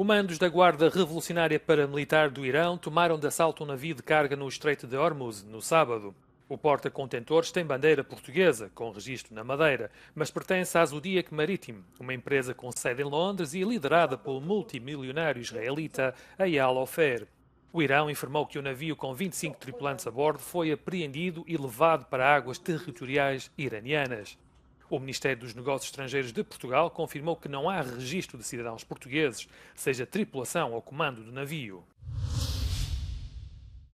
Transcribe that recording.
Comandos da Guarda Revolucionária Paramilitar do Irão tomaram de assalto um navio de carga no Estreito de Hormuz, no sábado. O porta-contentores tem bandeira portuguesa, com registro na Madeira, mas pertence à Zodiac Maritime, uma empresa com sede em Londres e liderada pelo multimilionário israelita Ayal Ofer. O Irão informou que o navio com 25 tripulantes a bordo foi apreendido e levado para águas territoriais iranianas. O Ministério dos Negócios Estrangeiros de Portugal confirmou que não há registro de cidadãos portugueses, seja tripulação ou comando do navio.